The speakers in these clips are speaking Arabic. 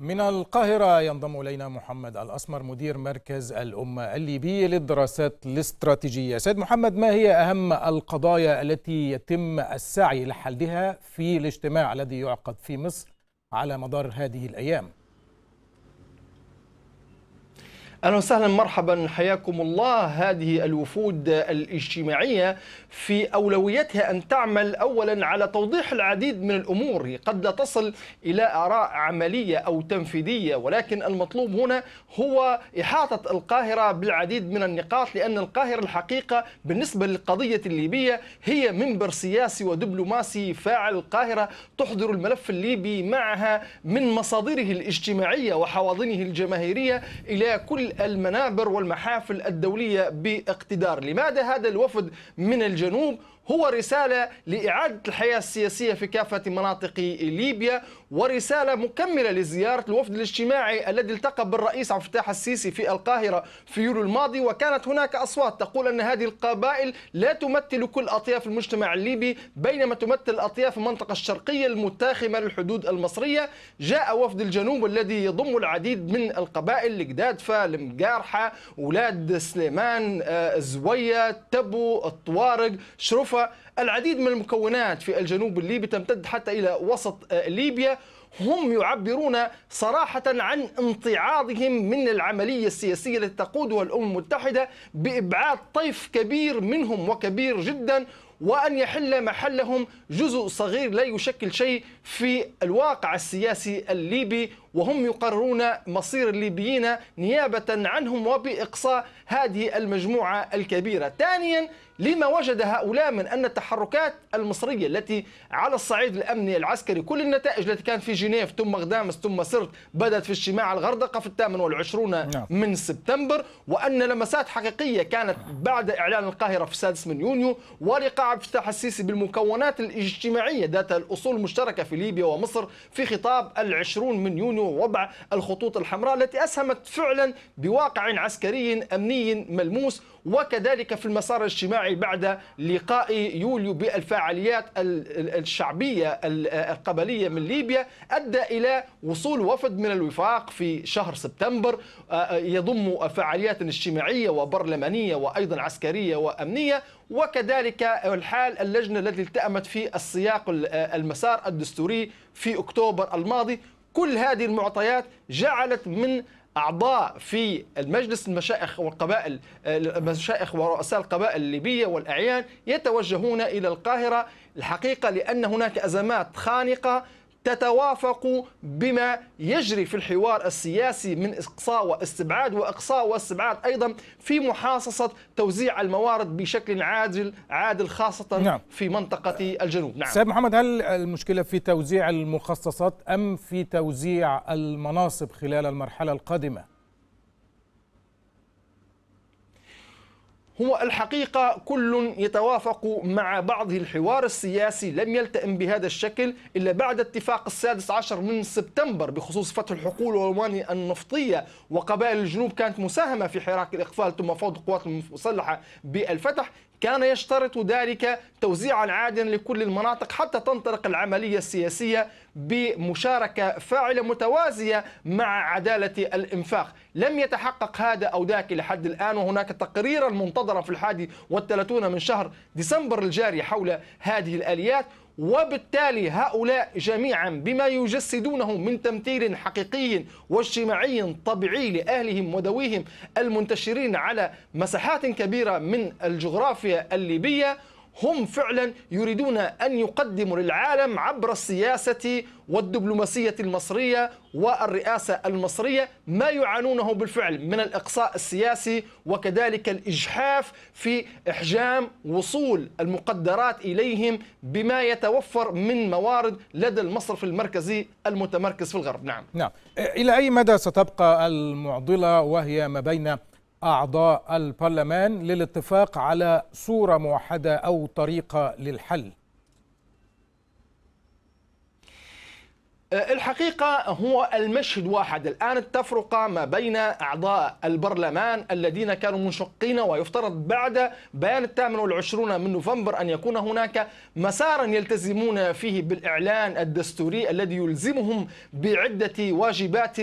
من القاهرة ينضم إلينا محمد الأسمر مدير مركز الأمة الليبي للدراسات الاستراتيجية سيد محمد ما هي أهم القضايا التي يتم السعي لحلها في الاجتماع الذي يعقد في مصر على مدار هذه الأيام؟ اهلا وسهلا مرحبا حياكم الله هذه الوفود الاجتماعيه في اولويتها ان تعمل اولا على توضيح العديد من الامور قد لا تصل الى اراء عمليه او تنفيذيه ولكن المطلوب هنا هو احاطه القاهره بالعديد من النقاط لان القاهره الحقيقه بالنسبه للقضيه الليبيه هي منبر سياسي ودبلوماسي فاعل القاهره تحضر الملف الليبي معها من مصادره الاجتماعيه وحواضنه الجماهيريه الى كل المنابر والمحافل الدولية باقتدار لماذا هذا الوفد من الجنوب هو رسالة لإعادة الحياة السياسية في كافة مناطق ليبيا ورسالة مكملة لزيارة الوفد الاجتماعي الذي التقى بالرئيس عبد الفتاح السيسي في القاهرة في يوليو الماضي وكانت هناك أصوات تقول أن هذه القبائل لا تمثل كل أطياف المجتمع الليبي بينما تمثل أطياف المنطقة الشرقية المتاخمة للحدود المصرية جاء وفد الجنوب الذي يضم العديد من القبائل لقدادفة المقارحة ولاد سليمان آه، زوية تبو الطوارق شرفة العديد من المكونات في الجنوب الليبي تمتد حتى إلى وسط آه، ليبيا هم يعبرون صراحة عن امتعاضهم من العملية السياسية التي تقودها الأمم المتحدة بإبعاد طيف كبير منهم وكبير جدا وأن يحل محلهم جزء صغير لا يشكل شيء في الواقع السياسي الليبي وهم يقررون مصير الليبيين نيابة عنهم وبإقصاء هذه المجموعة الكبيرة ثانيا لما وجد هؤلاء من أن التحركات المصرية التي على الصعيد الأمني العسكري كل النتائج التي كانت في جنيف ثم غدامس ثم سرت بدأت في اجتماع الغردقة في الثامن والعشرون نعم. من سبتمبر وأن لمسات حقيقية كانت بعد إعلان القاهرة في السادس من يونيو ولقاء عبد الفتاح السيسي بالمكونات الاجتماعية ذات الأصول المشتركة في ليبيا ومصر في خطاب العشرون من يونيو ووضع الخطوط الحمراء التي أسهمت فعلا بواقع عسكري أمني ملموس وكذلك في المسار الاجتماعي بعد لقاء يوليو بالفعاليات الشعبية القبلية من ليبيا أدى إلى وصول وفد من الوفاق في شهر سبتمبر آه، آه، يضم فعاليات اجتماعية وبرلمانية وأيضا عسكرية وأمنية وكذلك الحال اللجنة التي التأمت في السياق آه، المسار الدستوري في أكتوبر الماضي كل هذه المعطيات جعلت من أعضاء في المجلس المشائخ والقبائل المشائخ ورؤساء القبائل الليبية والأعيان يتوجهون إلى القاهرة الحقيقة لأن هناك أزمات خانقة تتوافق بما يجري في الحوار السياسي من إقصاء واستبعاد وإقصاء واستبعاد أيضا في محاصصة توزيع الموارد بشكل عادل عادل خاصة نعم. في منطقة الجنوب نعم سيد محمد هل المشكلة في توزيع المخصصات أم في توزيع المناصب خلال المرحلة القادمة؟ هو الحقيقة كل يتوافق مع بعضه الحوار السياسي لم يلتئم بهذا الشكل إلا بعد اتفاق السادس عشر من سبتمبر بخصوص فتح الحقول والموانئ النفطية وقبائل الجنوب كانت مساهمة في حراك الإقفال ثم فوض القوات المسلحة بالفتح كان يشترط ذلك توزيعا عادلا لكل المناطق حتى تنطلق العملية السياسية بمشاركة فاعلة متوازية مع عدالة الإنفاق لم يتحقق هذا أو ذاك إلى حد الآن وهناك تقريرا منتظرا في الحادي والثلاثون من شهر ديسمبر الجاري حول هذه الآليات وبالتالي هؤلاء جميعا بما يجسدونه من تمثيل حقيقي واجتماعي طبيعي لأهلهم وذويهم المنتشرين على مساحات كبيرة من الجغرافيا الليبية هم فعلا يريدون أن يقدموا للعالم عبر السياسة والدبلوماسية المصرية والرئاسة المصرية ما يعانونه بالفعل من الإقصاء السياسي وكذلك الإجحاف في إحجام وصول المقدرات إليهم بما يتوفر من موارد لدى المصرف المركزي المتمركز في الغرب نعم نعم إلى أي مدى ستبقى المعضلة وهي ما بين أعضاء البرلمان للاتفاق على صورة موحدة أو طريقة للحل أه، الحقيقة هو المشهد واحد الآن التفرقة ما بين أعضاء البرلمان الذين كانوا منشقين ويفترض بعد بيان الثامن والعشرون من نوفمبر أن يكون هناك مسارا يلتزمون فيه بالإعلان الدستوري الذي يلزمهم بعدة واجبات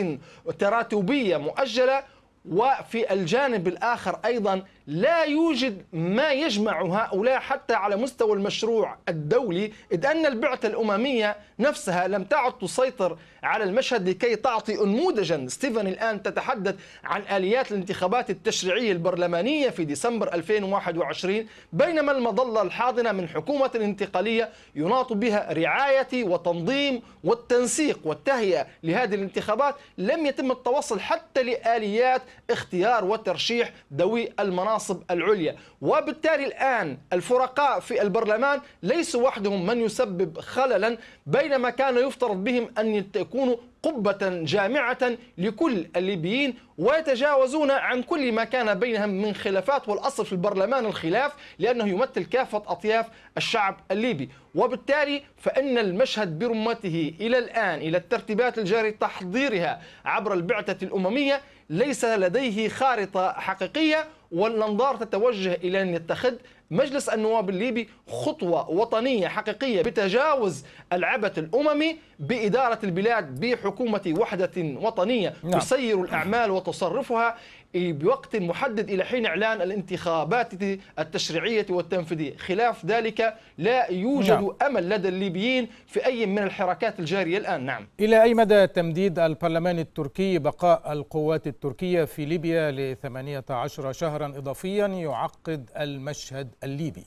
تراتبية مؤجلة وفي الجانب الآخر أيضا لا يوجد ما يجمع هؤلاء حتى على مستوى المشروع الدولي إذ أن البعثة الأممية نفسها لم تعد تسيطر على المشهد لكي تعطي أنموذجا ستيفن الآن تتحدث عن آليات الانتخابات التشريعية البرلمانية في ديسمبر 2021 بينما المظلة الحاضنة من حكومة الانتقالية يناط بها رعاية وتنظيم والتنسيق والتهيئة لهذه الانتخابات لم يتم التوصل حتى لآليات اختيار وترشيح ذوي المناطق المناصب العليا وبالتالي الآن الفرقاء في البرلمان ليسوا وحدهم من يسبب خللا بينما كان يفترض بهم أن يكونوا قبة جامعة لكل الليبيين ويتجاوزون عن كل ما كان بينهم من خلافات والأصل في البرلمان الخلاف لأنه يمثل كافة أطياف الشعب الليبي وبالتالي فإن المشهد برمته إلى الآن إلى الترتيبات الجاري تحضيرها عبر البعثة الأممية ليس لديه خارطة حقيقية والأنظار تتوجه إلى أن يتخذ مجلس النواب الليبي خطوة وطنية حقيقية بتجاوز العبث الأممي بإدارة البلاد بحكومة وحدة وطنية نعم. تسير الأعمال وتصرفها إيه، بوقت محدد إلى حين إعلان الانتخابات التشريعية والتنفيذية خلاف ذلك لا يوجد نعم. أمل لدى الليبيين في أي من الحركات الجارية الآن نعم إلى أي مدى تمديد البرلمان التركي بقاء القوات التركية في ليبيا ل 18 شهرا إضافيا يعقد المشهد الليبي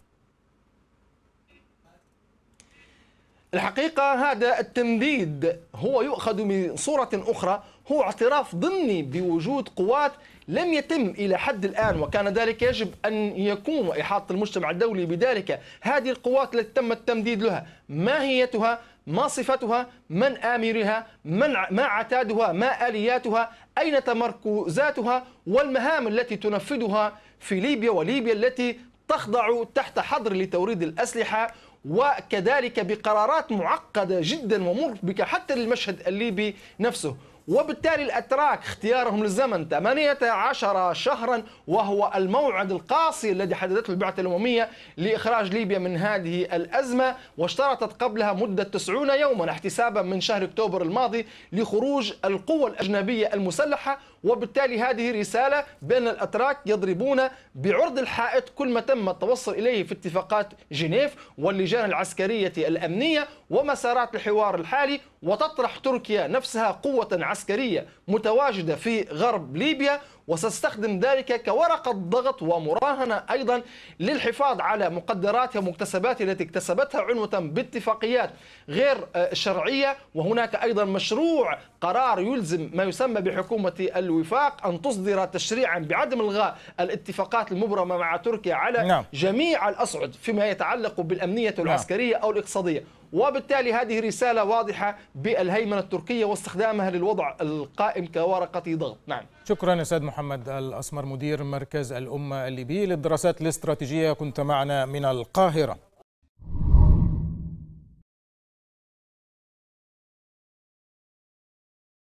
الحقيقة هذا التمديد هو يؤخذ من صورة أخرى هو اعتراف ضمني بوجود قوات لم يتم إلى حد الآن وكان ذلك يجب أن يكون وإحاطة المجتمع الدولي بذلك هذه القوات التي تم التمديد لها ماهيتها ما صفتها من آمرها من ما عتادها ما آلياتها أين تمركزاتها والمهام التي تنفذها في ليبيا وليبيا التي تخضع تحت حظر لتوريد الأسلحة وكذلك بقرارات معقدة جدا ومربكة حتى للمشهد الليبي نفسه وبالتالي الأتراك اختيارهم للزمن 18 شهرا وهو الموعد القاسي الذي حددته البعثة الأممية لإخراج ليبيا من هذه الأزمة واشترطت قبلها مدة 90 يوما احتسابا من شهر أكتوبر الماضي لخروج القوى الأجنبية المسلحة وبالتالي هذه رسالة بأن الأتراك يضربون بعرض الحائط كل ما تم التوصل إليه في اتفاقات جنيف واللجان العسكرية الأمنية ومسارات الحوار الحالي وتطرح تركيا نفسها قوة عسكرية متواجدة في غرب ليبيا وستستخدم ذلك كورقة ضغط ومراهنة أيضا للحفاظ على مقدراتها ومكتسباتها التي اكتسبتها عنوة باتفاقيات غير آه، شرعية وهناك أيضا مشروع قرار يلزم ما يسمى بحكومة الوفاق أن تصدر تشريعا بعدم إلغاء الاتفاقات المبرمة مع تركيا على نعم. جميع الأصعد فيما يتعلق بالأمنية نعم. العسكرية أو الاقتصادية وبالتالي هذه رسالة واضحة بالهيمنة التركية واستخدامها للوضع القائم كورقة ضغط نعم شكرا أستاذ محمد الأسمر مدير مركز الأمة الليبي للدراسات الاستراتيجية كنت معنا من القاهرة